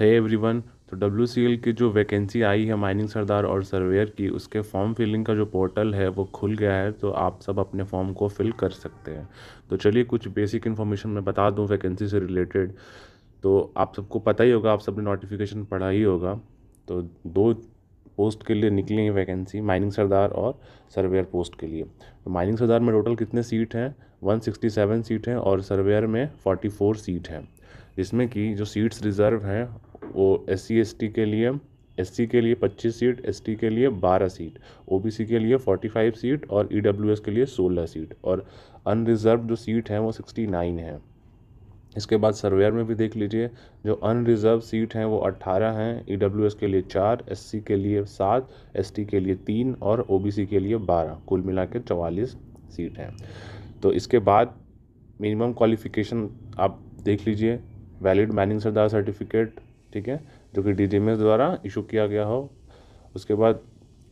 है एवरीवन तो डब्ल्यू की जो वैकेंसी आई है माइनिंग सरदार और सर्वेयर की उसके फॉर्म फिलिंग का जो पोर्टल है वो खुल गया है तो आप सब अपने फॉर्म को फिल कर सकते हैं तो चलिए कुछ बेसिक इन्फॉर्मेशन मैं बता दूँ वैकेंसी से रिलेटेड तो आप सबको पता ही होगा आप सबने नोटिफिकेशन पढ़ा ही होगा तो दो पोस्ट के लिए निकली है वैकेंसी माइनिंग सरदार और सर्वेयर पोस्ट के लिए तो माइनिंग सरदार में टोटल कितने सीट हैं 167 सीट हैं और सर्वेयर में 44 सीट हैं जिसमें कि जो सीट्स रिज़र्व हैं वो एस सी के लिए एस के लिए 25 सीट एस के लिए 12 सीट ओ के लिए 45 सीट और ई e के लिए 16 सीट और अनरिजर्व जो सीट हैं वो 69 है इसके बाद सर्वेयर में भी देख लीजिए जो अनरिजर्व सीट हैं वो 18 हैं ई e के लिए चार एस के लिए सात एस के लिए तीन और ओ के लिए बारह कुल मिला के चवालीस सीट हैं तो इसके बाद मिनिमम क्वालिफिकेशन आप देख लीजिए वैलिड मैनिंग सरदार सर्टिफिकेट ठीक है जो कि डी द्वारा इशू किया गया हो उसके बाद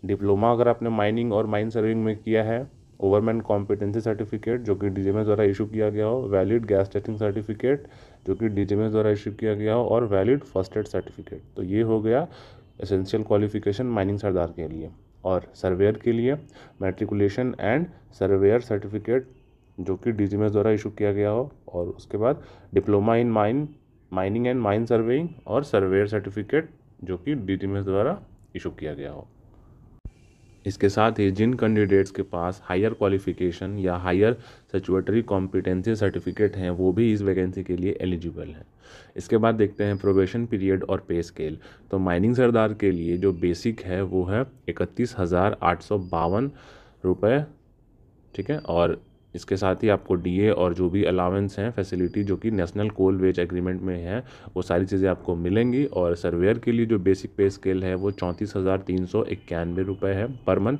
डिप्लोमा अगर आपने माइनिंग और माइन सर्विंग में किया है ओवरमैन कॉम्पिटेंसी सर्टिफिकेट जो कि डी द्वारा इशू किया गया हो वैलिड गैस टेस्टिंग सर्टिफिकेट जो कि डी द्वारा इशू किया गया हो और वैलिड फर्स्ट एड सर्टिफिकेट तो ये हो गया एसेंशियल क्वालिफिकेशन माइनिंग सरदार के लिए और सर्वेयर के लिए मेट्रिकुलेशन एंड सर्वेयर सर्टिफिकेट जो कि डी द्वारा इशू किया गया हो और उसके बाद diploma in mine mining and mine surveying और सर्वेयर सर्टिफिकेट जो कि डी द्वारा इशू किया गया हो इसके साथ ही जिन कैंडिडेट्स के पास हायर क्वालिफिकेशन या हायर सचुएटरी कॉम्पिटेंसी सर्टिफिकेट हैं वो भी इस वैकेंसी के लिए एलिजिबल हैं इसके बाद देखते हैं प्रोबेशन पीरियड और पे स्केल तो माइनिंग सरदार के लिए जो बेसिक है वो है इकतीस हज़ार आठ सौ बावन रुपये ठीक है और इसके साथ ही आपको डीए और जो भी अलावेंस हैं फैसिलिटी जो कि नेशनल कोल वेज एग्रीमेंट में है वो सारी चीज़ें आपको मिलेंगी और सर्वेयर के लिए जो बेसिक पे स्केल है वो चौंतीस हज़ार तीन सौ इक्यानवे रुपये है पर मंथ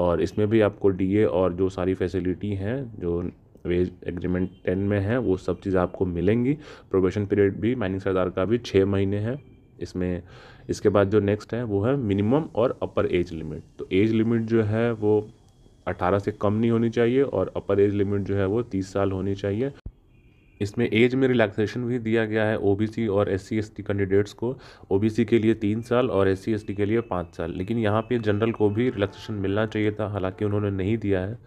और इसमें भी आपको डीए और जो सारी फैसिलिटी हैं जो वेज एग्रीमेंट टेन में है वो सब चीज़ आपको मिलेंगी प्रोबेशन पीरियड भी माइनिंग सरदार का भी छः महीने है इसमें इसके बाद जो नेक्स्ट है वो है मिनिमम और अपर एज लिमिट तो एज लिमिट जो है वो 18 से कम नहीं होनी चाहिए और अपर एज लिमिट जो है वो 30 साल होनी चाहिए इसमें एज में रिलैक्सेशन भी दिया गया है ओबीसी और एस सी कैंडिडेट्स को ओबीसी के लिए तीन साल और एस सी के लिए पाँच साल लेकिन यहाँ पे जनरल को भी रिलैक्सेशन मिलना चाहिए था हालांकि उन्होंने नहीं दिया है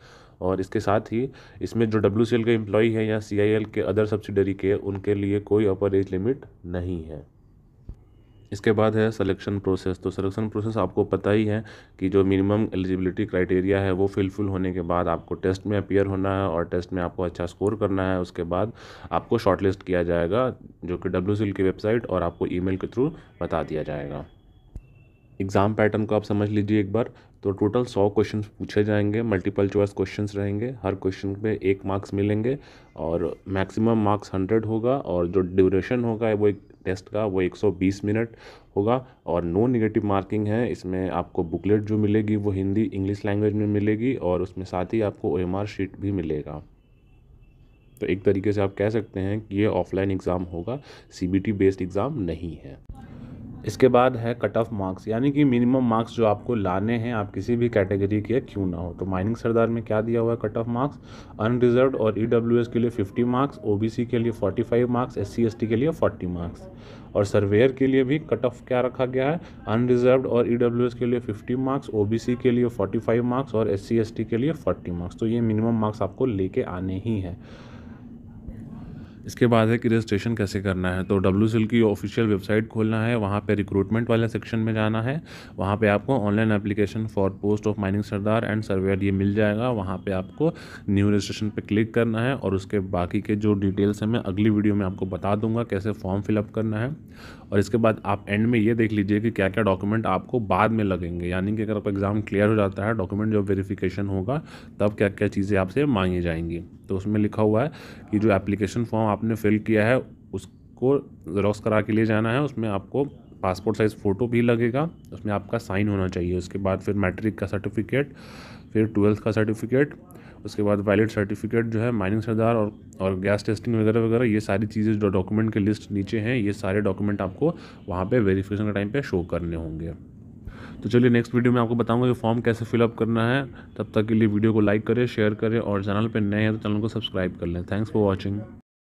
और इसके साथ ही इसमें जो डब्ल्यू सी एल के एम्प्लॉई है या सी आई एल के अदर सब्सिडरी के उनके लिए कोई अपर एज लिमिट नहीं है इसके बाद है सिलेक्शन प्रोसेस तो सिलेक्शन प्रोसेस आपको पता ही है कि जो मिनिमम एलिजिबिलिटी क्राइटेरिया है वो फिलफिल होने के बाद आपको टेस्ट में अपियर होना है और टेस्ट में आपको अच्छा स्कोर करना है उसके बाद आपको शॉर्टलिस्ट किया जाएगा जो कि डब्ल्यू की वेबसाइट और आपको ई के थ्रू बता दिया जाएगा एग्ज़ाम पैटर्न को आप समझ लीजिए एक बार तो टोटल सौ क्वेश्चन पूछे जाएंगे मल्टीपल चॉइस क्वेश्चन रहेंगे हर क्वेश्चन पे एक मार्क्स मिलेंगे और मैक्सिमम मार्क्स हंड्रेड होगा और जो ड्यूरेशन होगा वो एक टेस्ट का वो 120 मिनट होगा और नो नेगेटिव मार्किंग है इसमें आपको बुकलेट जो मिलेगी वो हिंदी इंग्लिश लैंग्वेज में मिलेगी और उसमें साथ ही आपको ओ शीट भी मिलेगा तो एक तरीके से आप कह सकते हैं कि ये ऑफलाइन एग्ज़ाम होगा सी बेस्ड एग्ज़ाम नहीं है इसके बाद है कट ऑफ मार्क्स यानी कि मिनिमम मार्क्स जो आपको लाने हैं आप किसी भी कैटेगरी के क्यों ना हो तो माइनिंग सरदार में क्या दिया हुआ है कट ऑफ मार्क्स अनरिजर्व और ई e के लिए 50 मार्क्स ओ के लिए 45 मार्क्स एस सी के लिए 40 मार्क्स और सर्वेयर के लिए भी कट ऑफ क्या रखा गया है अनरिजर्व और ई e के लिए 50 मार्क्स ओ के लिए 45 मार्क्स और एस सी के लिए 40 मार्क्स तो ये मिनिमम मार्क्स आपको लेके आने ही हैं इसके बाद है कि रजिस्ट्रेशन कैसे करना है तो डब्ल्यू सेल की ऑफिशियल वेबसाइट खोलना है वहाँ पे रिक्रूटमेंट वाले सेक्शन में जाना है वहाँ पे आपको online application for post of mining सरदार एंड सर्वेयर ये मिल जाएगा वहाँ पे आपको न्यू रजिस्ट्रेशन पे क्लिक करना है और उसके बाकी के जो डिटेल्स हैं मैं अगली वीडियो में आपको बता दूंगा कैसे फॉर्म फिलअप करना है और इसके बाद आप एंड में ये देख लीजिए कि क्या क्या डॉक्यूमेंट आपको बाद में लगेंगे यानी कि अगर आपका एग्ज़ाम क्लियर हो जाता है डॉक्यूमेंट जब वेरीफिकेशन होगा तब क्या क्या चीज़ें आपसे मांगी जाएंगी तो उसमें लिखा हुआ है कि जो एप्लीकेशन फॉर्म आपने फिल किया है उसको जेरोक्स करा के ले जाना है उसमें आपको पासपोर्ट साइज़ फ़ोटो भी लगेगा उसमें आपका साइन होना चाहिए उसके बाद फिर मैट्रिक का सर्टिफिकेट फिर ट्वेल्थ का सर्टिफिकेट उसके बाद वैलिड सर्टिफिकेट जो है माइनिंग सरदार और और गैस टेस्टिंग वगैरह वगैरह ये सारी चीज़ें जो डॉक्यूमेंट के लिस्ट नीचे हैं ये सारे डॉक्यूमेंट आपको वहाँ पे वेरिफिकेशन के टाइम पे शो करने होंगे तो चलिए नेक्स्ट वीडियो में आपको बताऊंगा कि फॉर्म कैसे फिलअप करना है तब तक के लिए वीडियो को लाइक करें शेयर करें और चैनल पर नए हैं तो चैनल को सब्सक्राइब कर लें थैंक्स फॉर वॉचिंग